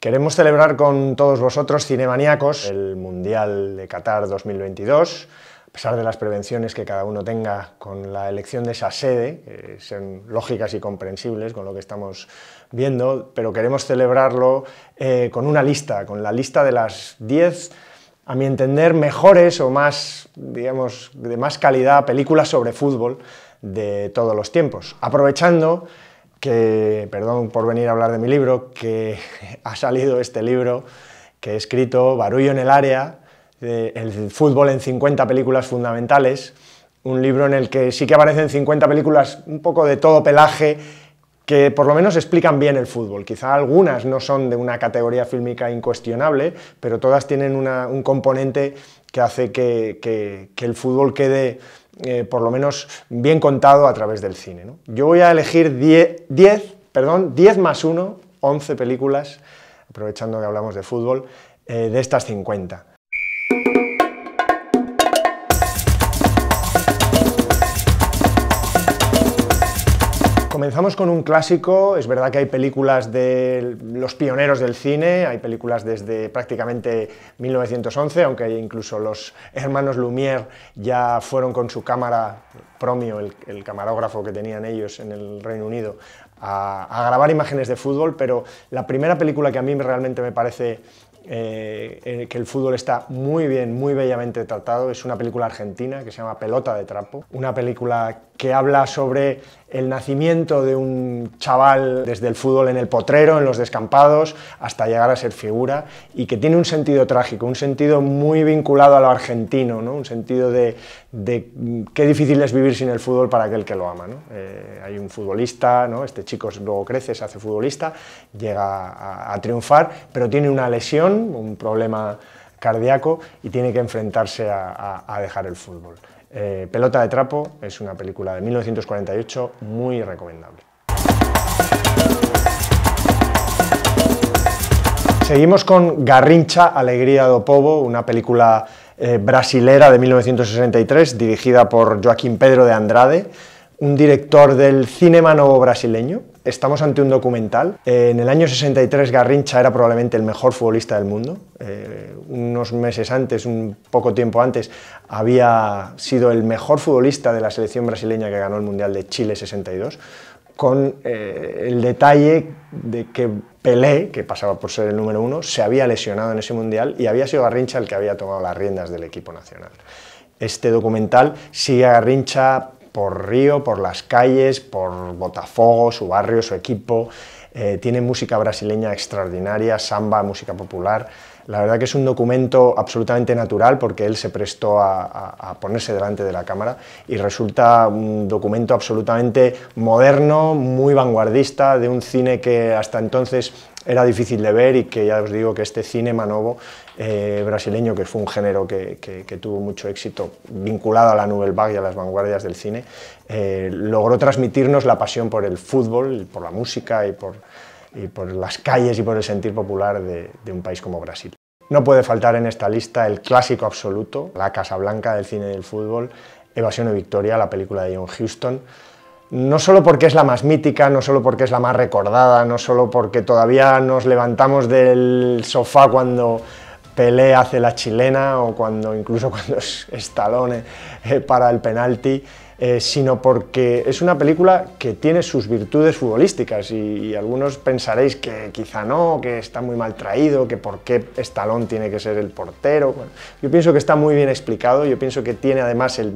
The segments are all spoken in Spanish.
Queremos celebrar con todos vosotros, cinemaniacos, el Mundial de Qatar 2022. A pesar de las prevenciones que cada uno tenga con la elección de esa sede, que son lógicas y comprensibles con lo que estamos viendo, pero queremos celebrarlo eh, con una lista, con la lista de las 10 a mi entender, mejores o más, digamos, de más calidad películas sobre fútbol de todos los tiempos, aprovechando que, perdón por venir a hablar de mi libro, que ha salido este libro que he escrito, Barullo en el área, El fútbol en 50 películas fundamentales, un libro en el que sí que aparecen 50 películas un poco de todo pelaje que por lo menos explican bien el fútbol. Quizá algunas no son de una categoría fílmica incuestionable, pero todas tienen un componente que hace que, el fútbol quede eh, por lo menos bien contado a través del cine. Yo voy a elegir 10, perdón, más 1, 11 películas, aprovechando que hablamos de fútbol, eh, de estas 50. comenzamos con un clásico. Es verdad que hay películas de los pioneros del cine, hay películas desde prácticamente 1911, aunque incluso los hermanos Lumière ya fueron con su cámara Promio, el, camarógrafo que tenían ellos en el Reino Unido, a, grabar imágenes de fútbol, pero la primera película que a mí realmente me parece eh, eh, que el fútbol está muy bien, muy bellamente tratado, es una película argentina que se llama Pelota de Trapo, una película que habla sobre el nacimiento de un chaval desde el fútbol en el potrero, en los descampados, hasta llegar a ser figura, y que tiene un sentido trágico, un sentido muy vinculado a lo argentino, ¿no? un sentido de, qué difícil es vivir sin el fútbol para aquel que lo ama. Eh, hay un futbolista, ¿no? este chico luego crece, se hace futbolista, llega a, triunfar, pero tiene una lesión, un problema cardíaco, y tiene que enfrentarse a dejar el fútbol. Eh, Pelota de Trapo es una película de 1948 muy recomendable. Seguimos con Garrincha, Alegría do Povo, una película eh, brasilera de 1963 dirigida por Joaquín Pedro de Andrade, un director del Cinema Novo brasileño Estamos ante un documental. Eh, en el año 63 Garrincha era probablemente el mejor futbolista del mundo. Eh, unos meses antes, un poco tiempo antes, había sido el mejor futbolista de la selección brasileña que ganó el Mundial de Chile 62 con eh, el detalle de que Pelé, que pasaba por ser el número uno, se había lesionado en ese mundial y había sido Garrincha el que había tomado las riendas del equipo nacional. Este documental sigue a Garrincha por Río, por las calles, por Botafogo, su barrio, su equipo. Eh, tiene música brasileña extraordinaria, samba, música popular. La verdad que es un documento absolutamente natural porque él se prestó a, ponerse delante de la cámara y resulta un documento absolutamente moderno, muy vanguardista, de un cine que hasta entonces era difícil de ver y que ya os digo que este cine Manovo eh, brasileño, que fue un género que, tuvo mucho éxito vinculado a la Nouvelle Vague y a las vanguardias del cine, eh, logró transmitirnos la pasión por el fútbol, por la música y por, las calles y por el sentir popular de, un país como Brasil. No puede faltar en esta lista el clásico absoluto, la Casa Blanca del cine y del fútbol, Evasión y Victoria, la película de John Huston, no solo porque es la más mítica, no solo porque es la más recordada, no solo porque todavía nos levantamos del sofá cuando Pelé hace la chilena o cuando incluso cuando es Stallone eh, para el penalti, eh, sino porque es una película que tiene sus virtudes futbolísticas y, algunos pensaréis que quizá no, que está muy mal traído, que por qué Stallone tiene que ser el portero. yo pienso que está muy bien explicado, yo pienso que tiene además el,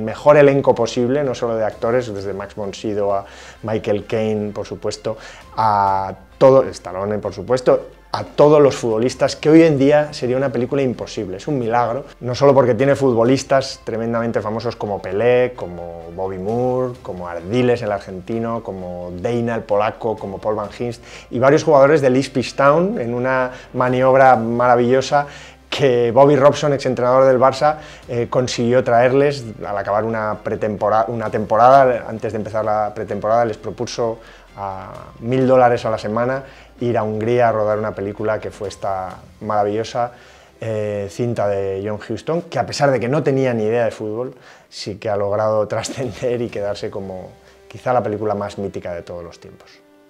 mejor elenco posible, no solo de actores, desde Max Monsido a Michael Caine, por supuesto, a todo, Stallone, por supuesto, a todos los futbolistas, que hoy en día sería una película imposible, es un milagro, no solo porque tiene futbolistas tremendamente famosos como Pelé, como Bobby Moore, como Ardiles el argentino, como Deina el polaco, como Paul Van Hinst y varios jugadores del East Town en una maniobra maravillosa que Bobby Robson, exentrenador del Barça, eh, consiguió traerles al acabar una, pretemporada, una temporada, antes de empezar la pretemporada, les propuso a mil dólares a la semana ir a Hungría a rodar una película que fue esta maravillosa eh, cinta de John Huston, que a pesar de que no tenía ni idea de fútbol, sí que ha logrado trascender y quedarse como quizá la película más mítica de todos los tiempos.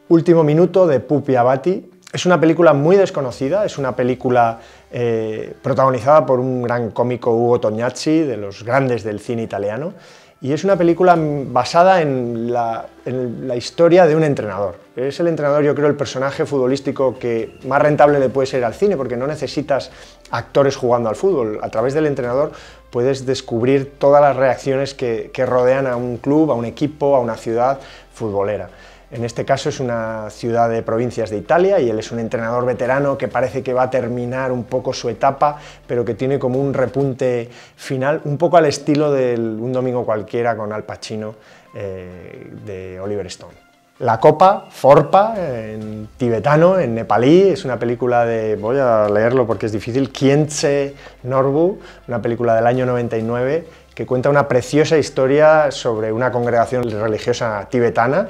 Último minuto de Pupi Abati. Es una película muy desconocida, es una película eh, protagonizada por un gran cómico Hugo Tognazzi, de los grandes del cine italiano, y es una película basada en la, historia de un entrenador. Es el entrenador, yo creo, el personaje futbolístico que más rentable le puede ser al cine, porque no necesitas actores jugando al fútbol. A través del entrenador puedes descubrir todas las reacciones que rodean a un club, a un equipo, a una ciudad futbolera. En este caso es una ciudad de provincias de Italia y él es un entrenador veterano que parece que va a terminar un poco su etapa, pero que tiene como un repunte final, un poco al estilo de Un domingo cualquiera con Al Pacino eh, de Oliver Stone. La Copa, Forpa, en tibetano, en nepalí, es una película de, voy a leerlo porque es difícil, Kienche Norbu, una película del año 99 que cuenta una preciosa historia sobre una congregación religiosa tibetana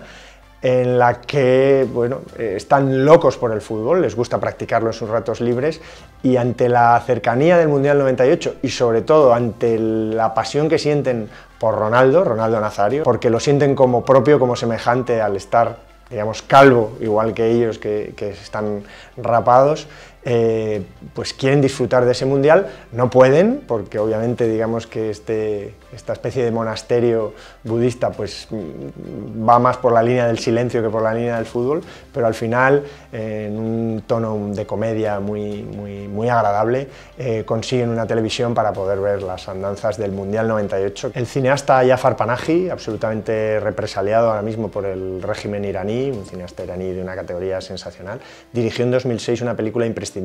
en la que bueno, eh, están locos por el fútbol, les gusta practicarlo en sus ratos libres y ante la cercanía del Mundial 98 y sobre todo ante la pasión que sienten por Ronaldo, Ronaldo Nazario, porque lo sienten como propio, como semejante al estar digamos calvo, igual que ellos que, que están rapados, eh, pues quieren disfrutar de ese mundial, no pueden, porque obviamente digamos que este, esta especie de monasterio budista pues mm, va más por la línea del silencio que por la línea del fútbol, pero al final eh, en un tono de comedia muy, muy, muy agradable eh, consiguen una televisión para poder ver las andanzas del mundial 98. El cineasta Jafar Panahi, absolutamente represaliado ahora mismo por el régimen iraní, un cineasta iraní de una categoría sensacional, dirigió en 2006 una película imprescindible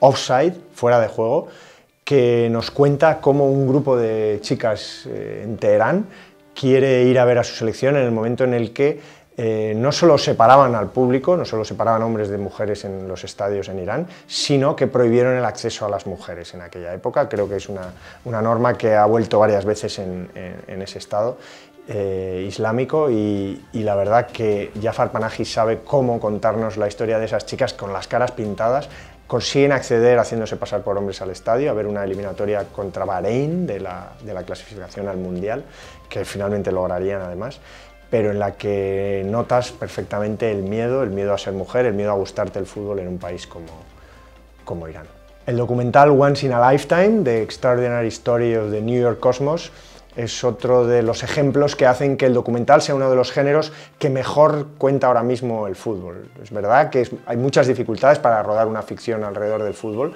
Offside, fuera de juego, que nos cuenta cómo un grupo de chicas eh, en Teherán quiere ir a ver a su selección en el momento en el que eh, no solo separaban al público, no solo separaban hombres de mujeres en los estadios en Irán, sino que prohibieron el acceso a las mujeres en aquella época. Creo que es una, norma que ha vuelto varias veces en, ese estado eh, islámico y, y, la verdad que Jafar Panahi sabe cómo contarnos la historia de esas chicas con las caras pintadas consiguen acceder haciéndose pasar por hombres al estadio, a ver una eliminatoria contra Bahrein de la, clasificación al Mundial, que finalmente lograrían además, pero en la que notas perfectamente el miedo, el miedo a ser mujer, el miedo a gustarte el fútbol en un país como, como Irán. El documental Once in a Lifetime, The Extraordinary Story of the New York Cosmos, es otro de los ejemplos que hacen que el documental sea uno de los géneros que mejor cuenta ahora mismo el fútbol. Es verdad que hay muchas dificultades para rodar una ficción alrededor del fútbol,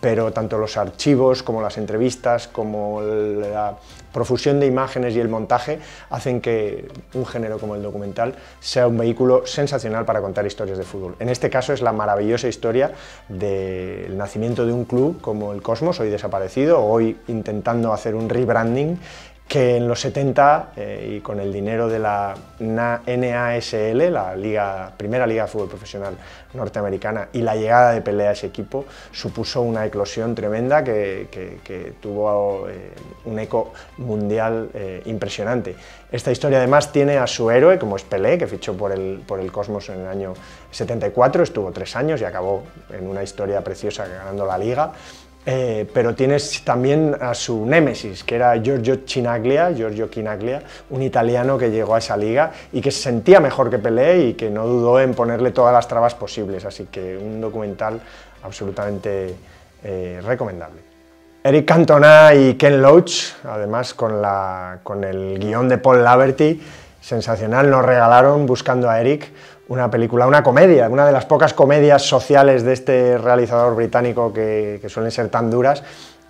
pero tanto los archivos como las entrevistas, como la profusión de imágenes y el montaje hacen que un género como el documental sea un vehículo sensacional para contar historias de fútbol. En este caso es la maravillosa historia del nacimiento de un club como el Cosmos, hoy desaparecido, hoy intentando hacer un rebranding que en los 70 eh, y con el dinero de la NASL, la primera liga de fútbol profesional norteamericana, y la llegada de Pelé a ese equipo, supuso una eclosión tremenda que, tuvo eh, un eco mundial eh, impresionante. Esta historia además tiene a su héroe, como es Pelé, que fichó por el, por el Cosmos en el año 74, estuvo tres años y acabó en una historia preciosa ganando la liga. Eh, pero tienes también a su némesis, que era Giorgio Chinaglia, Giorgio Chinaglia, un italiano que llegó a esa liga y que se sentía mejor que Pelé y que no dudó en ponerle todas las trabas posibles, así que un documental absolutamente eh, recomendable. Eric Cantona y Ken Loach, además con, con el guión de Paul Laverty, sensacional, nos regalaron buscando a Eric una película, una comedia, una de las pocas comedias sociales de este realizador británico que, suelen ser tan duras,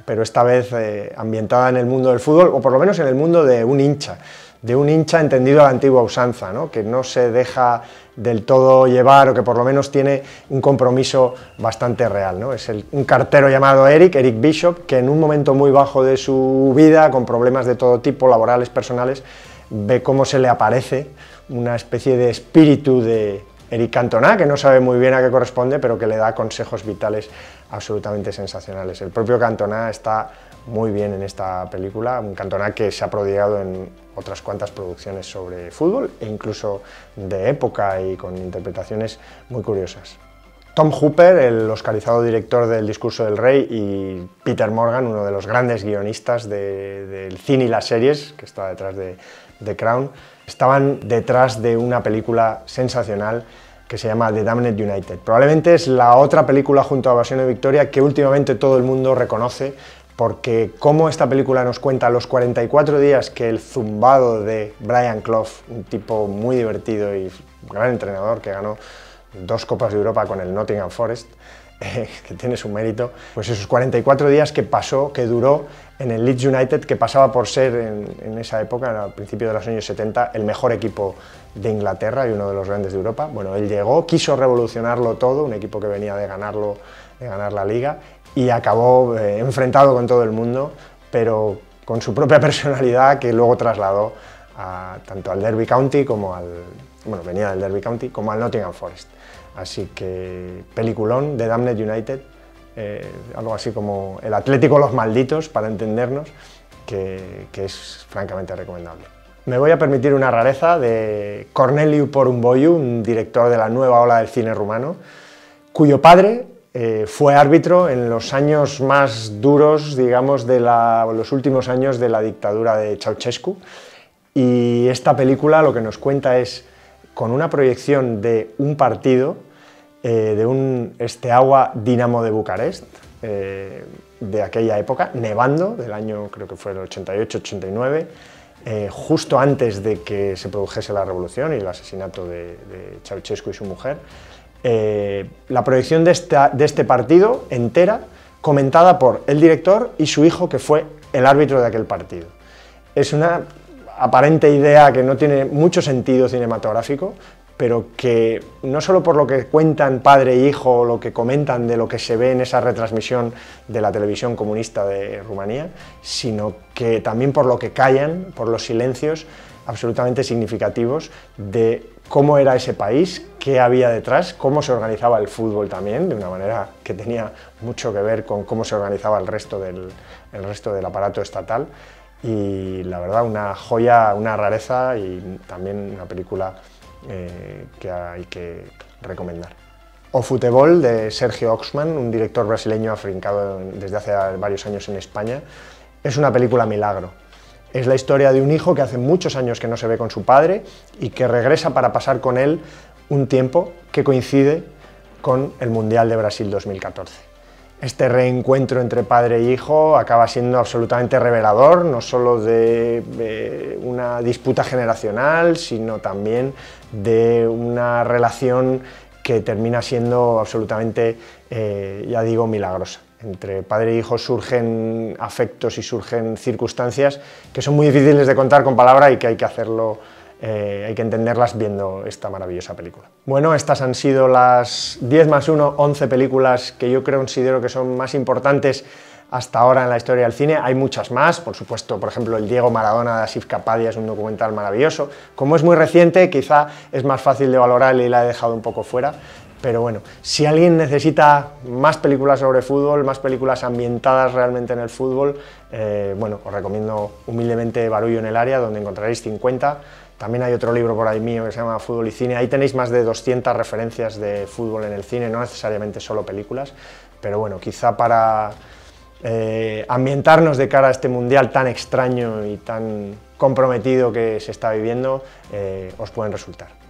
pero esta vez eh, ambientada en el mundo del fútbol, o por lo menos en el mundo de un hincha, de un hincha entendido a la antigua usanza, ¿no? que no se deja del todo llevar o que por lo menos tiene un compromiso bastante real. ¿no? Es un cartero llamado Eric, Eric Bishop, que en un momento muy bajo de su vida, con problemas de todo tipo, laborales, personales, ve cómo se le aparece una especie de espíritu de Eric Cantona, que no sabe muy bien a qué corresponde, pero que le da consejos vitales absolutamente sensacionales. El propio Cantona está muy bien en esta película, un Cantona que se ha prodigado en otras cuantas producciones sobre fútbol e incluso de época y con interpretaciones muy curiosas. Tom Hooper, el oscarizado director del Discurso del Rey, y Peter Morgan, uno de los grandes guionistas del cine y las series, que está detrás de The Crown, estaban detrás de una película sensacional que se llama The Damned United. Probablemente es la otra película junto a Evasión de Victoria que últimamente todo el mundo reconoce porque como esta película nos cuenta los 44 días que el zumbado de Brian Clough, un tipo muy divertido y gran entrenador que ganó dos Copas de Europa con el Nottingham Forest, eh, que tiene su mérito, pues esos 44 días que pasó, que duró en el Leeds United, que pasaba por ser en, esa época, al principio de los años 70, el mejor equipo de Inglaterra y uno de los grandes de Europa. Bueno, él llegó, quiso revolucionarlo todo, un equipo que venía de ganarlo, de ganar la liga, y acabó eh, enfrentado con todo el mundo, pero con su propia personalidad que luego trasladó tanto al Derby County como al bueno venía del Derby County como al Nottingham Forest. Así que peliculón de Damned United, eh, algo así como El Atlético Los Malditos, para entendernos, que, es francamente recomendable. Me voy a permitir una rareza de Corneliu Porumboyu... un director de la nueva ola del cine rumano, cuyo padre eh, fue árbitro en los años más duros, digamos, de los últimos años de la dictadura de Ceausescu. Y esta película lo que nos cuenta es, con una proyección de un partido, eh, de un este agua Dinamo de Bucarest, eh, de aquella época, nevando, del año creo que fue el 88-89, eh, justo antes de que se produjese la revolución y el asesinato de, de Ceausescu y su mujer. la proyección de este partido entera, comentada por el director y su hijo, que fue el árbitro de aquel partido. Es una aparente idea que no tiene mucho sentido cinematográfico, pero que no solo por lo que cuentan padre e hijo, lo que comentan de lo que se ve en esa retransmisión de la televisión comunista de Rumanía, sino que también por lo que callan, por los silencios absolutamente significativos de cómo era ese país, qué había detrás, cómo se organizaba el fútbol también, de una manera que tenía mucho que ver con cómo se organizaba el resto del, resto del aparato estatal. Y la verdad, una joya, una rareza y también una película eh, que hay que recomendar. O Futebol de Sergio Oxman, un director brasileño africado desde hace varios años en España, es una película milagro. Es la historia de un hijo que hace muchos años que no se ve con su padre y que regresa para pasar con él un tiempo que coincide con el Mundial de Brasil 2014. Este reencuentro entre padre e hijo acaba siendo absolutamente revelador, no solo de, una disputa generacional, sino también de una relación que termina siendo absolutamente, eh, ya digo, milagrosa. Entre padre e hijo surgen afectos y surgen circunstancias que son muy difíciles de contar con palabra y que hay que hacerlo eh, hay que entenderlas viendo esta maravillosa película. Bueno, estas han sido las 10 más 1, 11 películas que yo creo, considero que son más importantes hasta ahora en la historia del cine. Hay muchas más, por supuesto, por ejemplo, el Diego Maradona de Asif Kapadia es un documental maravilloso. Como es muy reciente, quizá es más fácil de valorar y la he dejado un poco fuera. Pero bueno, si alguien necesita más películas sobre fútbol, más películas ambientadas realmente en el fútbol, eh, bueno, os recomiendo humildemente Barullo en el área, donde encontraréis 50 también hay otro libro por ahí mío que se llama Fútbol y Cine. Ahí tenéis más de 200 referencias de fútbol en el cine, no necesariamente solo películas, pero bueno, quizá para eh, ambientarnos de cara a este mundial tan extraño y tan comprometido que se está viviendo, eh, os pueden resultar.